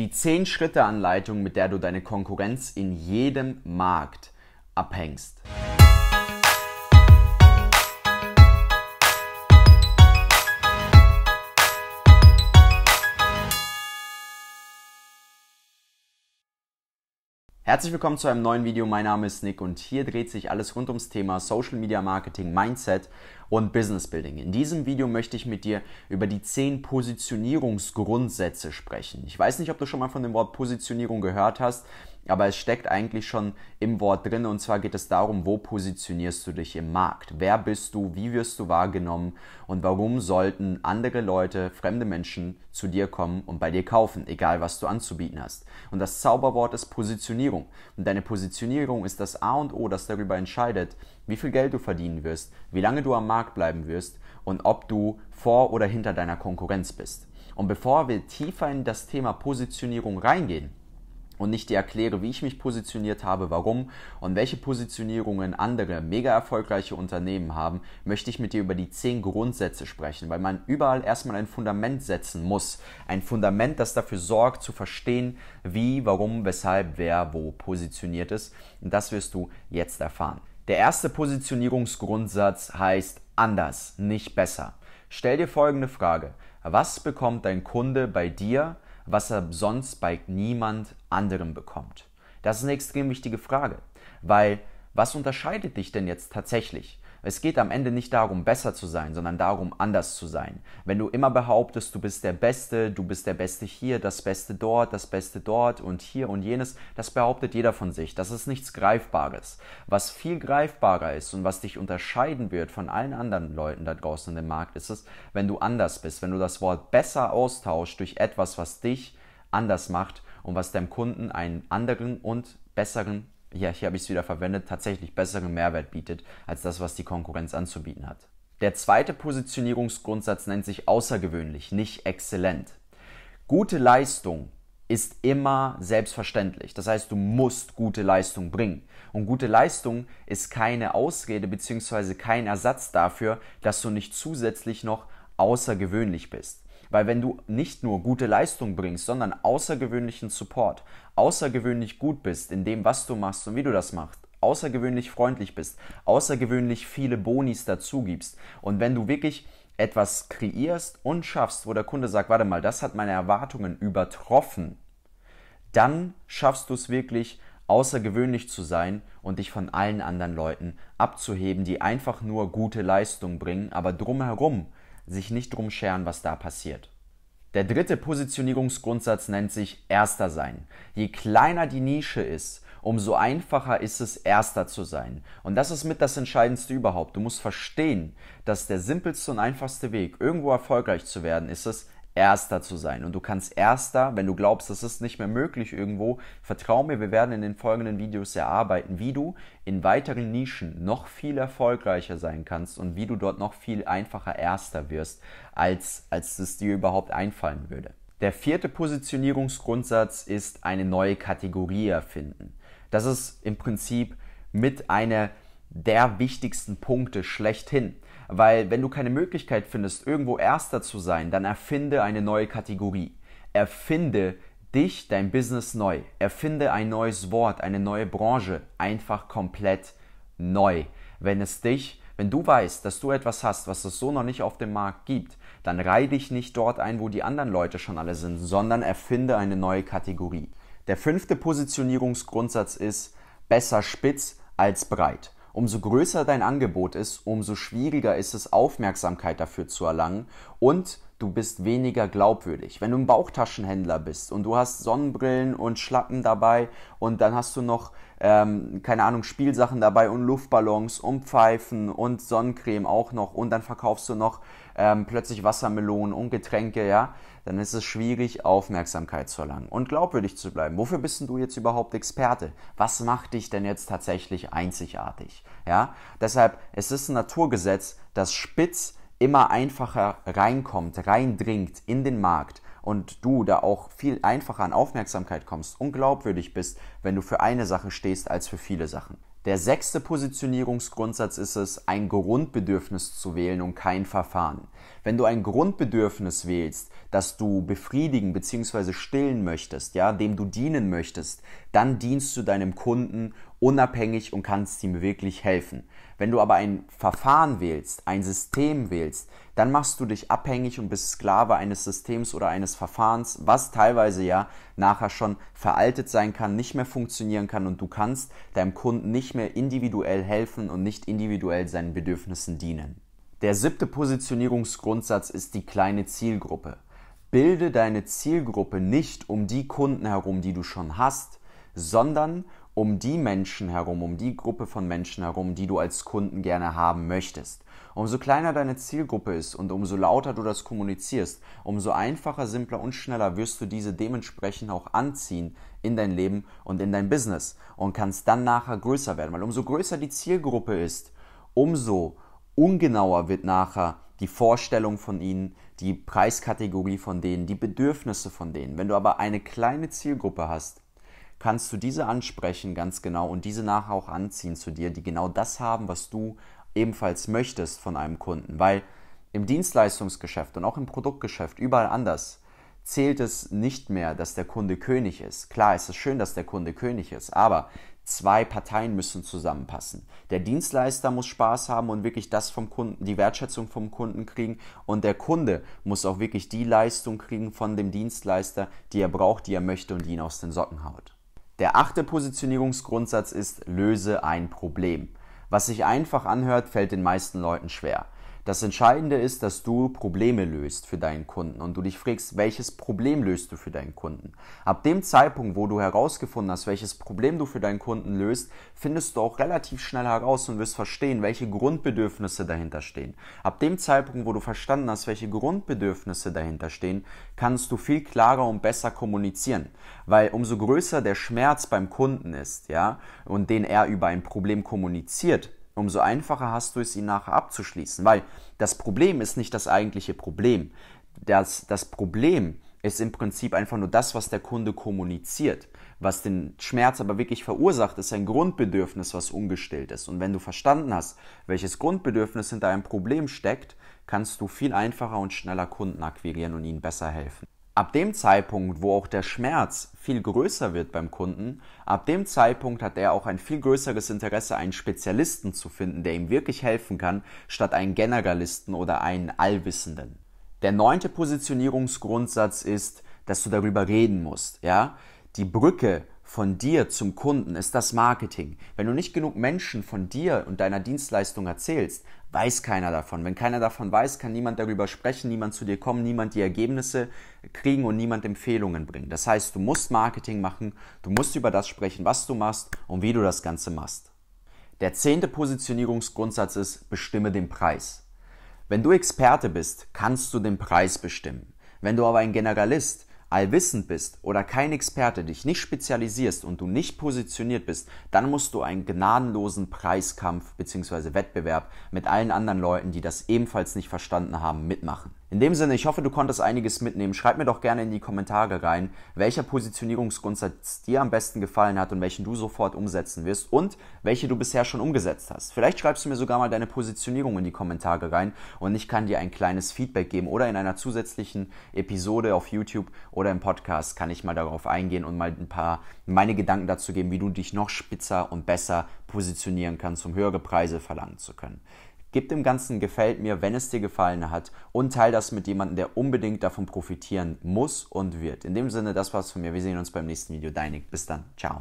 Die 10-Schritte-Anleitung, mit der du deine Konkurrenz in jedem Markt abhängst. Herzlich willkommen zu einem neuen Video. Mein Name ist Nick und hier dreht sich alles rund ums Thema Social Media Marketing, Mindset und Business Building. In diesem Video möchte ich mit dir über die zehn Positionierungsgrundsätze sprechen. Ich weiß nicht, ob du schon mal von dem Wort Positionierung gehört hast aber es steckt eigentlich schon im Wort drin und zwar geht es darum, wo positionierst du dich im Markt? Wer bist du? Wie wirst du wahrgenommen? Und warum sollten andere Leute, fremde Menschen zu dir kommen und bei dir kaufen, egal was du anzubieten hast? Und das Zauberwort ist Positionierung. Und deine Positionierung ist das A und O, das darüber entscheidet, wie viel Geld du verdienen wirst, wie lange du am Markt bleiben wirst und ob du vor oder hinter deiner Konkurrenz bist. Und bevor wir tiefer in das Thema Positionierung reingehen, und nicht dir erkläre, wie ich mich positioniert habe, warum und welche Positionierungen andere mega erfolgreiche Unternehmen haben, möchte ich mit dir über die zehn Grundsätze sprechen, weil man überall erstmal ein Fundament setzen muss. Ein Fundament, das dafür sorgt, zu verstehen, wie, warum, weshalb, wer, wo positioniert ist. Und das wirst du jetzt erfahren. Der erste Positionierungsgrundsatz heißt anders, nicht besser. Stell dir folgende Frage. Was bekommt dein Kunde bei dir, was er sonst bei niemand anderem bekommt? Das ist eine extrem wichtige Frage, weil was unterscheidet dich denn jetzt tatsächlich? Es geht am Ende nicht darum, besser zu sein, sondern darum, anders zu sein. Wenn du immer behauptest, du bist der Beste, du bist der Beste hier, das Beste dort, das Beste dort und hier und jenes, das behauptet jeder von sich. Das ist nichts Greifbares. Was viel greifbarer ist und was dich unterscheiden wird von allen anderen Leuten da draußen im Markt, ist es, wenn du anders bist, wenn du das Wort besser austauschst durch etwas, was dich anders macht und was deinem Kunden einen anderen und besseren ja, hier habe ich es wieder verwendet, tatsächlich besseren Mehrwert bietet als das, was die Konkurrenz anzubieten hat. Der zweite Positionierungsgrundsatz nennt sich außergewöhnlich, nicht exzellent. Gute Leistung ist immer selbstverständlich. Das heißt, du musst gute Leistung bringen. Und gute Leistung ist keine Ausrede bzw. kein Ersatz dafür, dass du nicht zusätzlich noch außergewöhnlich bist. Weil wenn du nicht nur gute Leistung bringst, sondern außergewöhnlichen Support, außergewöhnlich gut bist in dem, was du machst und wie du das machst, außergewöhnlich freundlich bist, außergewöhnlich viele Bonis dazu gibst und wenn du wirklich etwas kreierst und schaffst, wo der Kunde sagt, warte mal, das hat meine Erwartungen übertroffen, dann schaffst du es wirklich außergewöhnlich zu sein und dich von allen anderen Leuten abzuheben, die einfach nur gute Leistung bringen, aber drumherum sich nicht drum scheren, was da passiert. Der dritte Positionierungsgrundsatz nennt sich Erster sein. Je kleiner die Nische ist, umso einfacher ist es, Erster zu sein. Und das ist mit das Entscheidendste überhaupt. Du musst verstehen, dass der simpelste und einfachste Weg, irgendwo erfolgreich zu werden, ist es, Erster zu sein. Und du kannst Erster, wenn du glaubst, das ist nicht mehr möglich irgendwo, vertrau mir, wir werden in den folgenden Videos erarbeiten, wie du in weiteren Nischen noch viel erfolgreicher sein kannst und wie du dort noch viel einfacher Erster wirst, als, als es dir überhaupt einfallen würde. Der vierte Positionierungsgrundsatz ist eine neue Kategorie erfinden. Das ist im Prinzip mit einer der wichtigsten Punkte schlechthin. Weil wenn du keine Möglichkeit findest, irgendwo erster zu sein, dann erfinde eine neue Kategorie. Erfinde dich, dein Business neu. Erfinde ein neues Wort, eine neue Branche, einfach komplett neu. Wenn es dich, wenn du weißt, dass du etwas hast, was es so noch nicht auf dem Markt gibt, dann reihe dich nicht dort ein, wo die anderen Leute schon alle sind, sondern erfinde eine neue Kategorie. Der fünfte Positionierungsgrundsatz ist besser spitz als breit. Umso größer dein Angebot ist, umso schwieriger ist es, Aufmerksamkeit dafür zu erlangen und du bist weniger glaubwürdig. Wenn du ein Bauchtaschenhändler bist und du hast Sonnenbrillen und Schlappen dabei und dann hast du noch, ähm, keine Ahnung, Spielsachen dabei und Luftballons und Pfeifen und Sonnencreme auch noch und dann verkaufst du noch ähm, plötzlich Wassermelonen und Getränke, ja, dann ist es schwierig, Aufmerksamkeit zu erlangen und glaubwürdig zu bleiben. Wofür bist denn du jetzt überhaupt Experte? Was macht dich denn jetzt tatsächlich einzigartig? Ja, deshalb, es ist ein Naturgesetz, dass spitz immer einfacher reinkommt, reindringt in den Markt und du da auch viel einfacher an Aufmerksamkeit kommst und glaubwürdig bist, wenn du für eine Sache stehst als für viele Sachen. Der sechste Positionierungsgrundsatz ist es, ein Grundbedürfnis zu wählen und kein Verfahren. Wenn du ein Grundbedürfnis wählst, das du befriedigen bzw. stillen möchtest, ja, dem du dienen möchtest, dann dienst du deinem Kunden unabhängig und kannst ihm wirklich helfen. Wenn du aber ein Verfahren wählst, ein System wählst, dann machst du dich abhängig und bist Sklave eines Systems oder eines Verfahrens, was teilweise ja nachher schon veraltet sein kann, nicht mehr funktionieren kann und du kannst deinem Kunden nicht mehr individuell helfen und nicht individuell seinen Bedürfnissen dienen. Der siebte Positionierungsgrundsatz ist die kleine Zielgruppe. Bilde deine Zielgruppe nicht um die Kunden herum, die du schon hast, sondern um die Menschen herum, um die Gruppe von Menschen herum, die du als Kunden gerne haben möchtest. Umso kleiner deine Zielgruppe ist und umso lauter du das kommunizierst, umso einfacher, simpler und schneller wirst du diese dementsprechend auch anziehen in dein Leben und in dein Business und kannst dann nachher größer werden, weil umso größer die Zielgruppe ist, umso ungenauer wird nachher die Vorstellung von ihnen, die Preiskategorie von denen, die Bedürfnisse von denen. Wenn du aber eine kleine Zielgruppe hast, kannst du diese ansprechen ganz genau und diese nachher auch anziehen zu dir, die genau das haben, was du ebenfalls möchtest von einem Kunden. Weil im Dienstleistungsgeschäft und auch im Produktgeschäft überall anders zählt es nicht mehr, dass der Kunde König ist. Klar, es ist schön, dass der Kunde König ist, aber zwei Parteien müssen zusammenpassen. Der Dienstleister muss Spaß haben und wirklich das vom Kunden, die Wertschätzung vom Kunden kriegen und der Kunde muss auch wirklich die Leistung kriegen von dem Dienstleister, die er braucht, die er möchte und die ihn aus den Socken haut. Der achte Positionierungsgrundsatz ist, löse ein Problem. Was sich einfach anhört, fällt den meisten Leuten schwer. Das Entscheidende ist, dass du Probleme löst für deinen Kunden und du dich fragst, welches Problem löst du für deinen Kunden. Ab dem Zeitpunkt, wo du herausgefunden hast, welches Problem du für deinen Kunden löst, findest du auch relativ schnell heraus und wirst verstehen, welche Grundbedürfnisse dahinter stehen. Ab dem Zeitpunkt, wo du verstanden hast, welche Grundbedürfnisse dahinter stehen, kannst du viel klarer und besser kommunizieren, weil umso größer der Schmerz beim Kunden ist, ja, und den er über ein Problem kommuniziert, umso einfacher hast du es, ihn nachher abzuschließen. Weil das Problem ist nicht das eigentliche Problem. Das, das Problem ist im Prinzip einfach nur das, was der Kunde kommuniziert. Was den Schmerz aber wirklich verursacht, ist ein Grundbedürfnis, was ungestillt ist. Und wenn du verstanden hast, welches Grundbedürfnis hinter einem Problem steckt, kannst du viel einfacher und schneller Kunden akquirieren und ihnen besser helfen. Ab dem Zeitpunkt, wo auch der Schmerz viel größer wird beim Kunden, ab dem Zeitpunkt hat er auch ein viel größeres Interesse, einen Spezialisten zu finden, der ihm wirklich helfen kann, statt einen Generalisten oder einen Allwissenden. Der neunte Positionierungsgrundsatz ist, dass du darüber reden musst, ja? Die Brücke von dir zum Kunden ist das Marketing. Wenn du nicht genug Menschen von dir und deiner Dienstleistung erzählst, weiß keiner davon. Wenn keiner davon weiß, kann niemand darüber sprechen, niemand zu dir kommen, niemand die Ergebnisse kriegen und niemand Empfehlungen bringen. Das heißt, du musst Marketing machen, du musst über das sprechen, was du machst und wie du das Ganze machst. Der zehnte Positionierungsgrundsatz ist, bestimme den Preis. Wenn du Experte bist, kannst du den Preis bestimmen. Wenn du aber ein Generalist allwissend bist oder kein Experte, dich nicht spezialisierst und du nicht positioniert bist, dann musst du einen gnadenlosen Preiskampf bzw. Wettbewerb mit allen anderen Leuten, die das ebenfalls nicht verstanden haben, mitmachen. In dem Sinne, ich hoffe, du konntest einiges mitnehmen. Schreib mir doch gerne in die Kommentare rein, welcher Positionierungsgrundsatz dir am besten gefallen hat und welchen du sofort umsetzen wirst und welche du bisher schon umgesetzt hast. Vielleicht schreibst du mir sogar mal deine Positionierung in die Kommentare rein und ich kann dir ein kleines Feedback geben oder in einer zusätzlichen Episode auf YouTube oder im Podcast kann ich mal darauf eingehen und mal ein paar meine Gedanken dazu geben, wie du dich noch spitzer und besser positionieren kannst, um höhere Preise verlangen zu können. Gib dem Ganzen gefällt mir, wenn es dir gefallen hat und teile das mit jemandem, der unbedingt davon profitieren muss und wird. In dem Sinne, das war's von mir. Wir sehen uns beim nächsten Video. Deinig. Bis dann. Ciao.